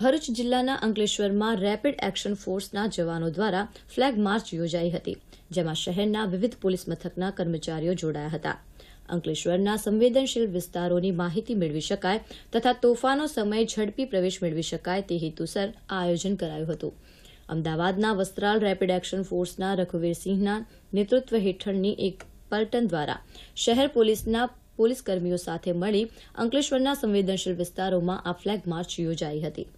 ભરૂચ જિલ્લાના અંકલેશ્વરમાં rapid action ફોર્સના જવાનો દ્વારા ફ્લેગ માર્ચ યોજાઈ હતી જેમાં શહેરના વિવિધ પોલીસ મથકના કર્મચારીઓ જોડાયા હતા અંકલેશ્વરના સંવેદનશીલ વિસ્તારોની માહિતી મેળવી શકાય તથા તોફાનો સમય ઝડપી પ્રવેશ મેળવી શકાય તે હેતુસર આ આયોજન કરાયું હતું અમદાવાદના વસ્ત્રાલ રેપિડ એક્શન ફોર્સના રઘુવીરસિંહના નેતૃત્વ હેઠળની એક પલટન દ્વારા શહેર પોલીસના પોલીસ કર્મીઓ સાથે મળી અંકલેશ્વરના સંવેદનશીલ વિસ્તારોમાં આ ફ્લેગ માર્ચ યોજાઈ હતી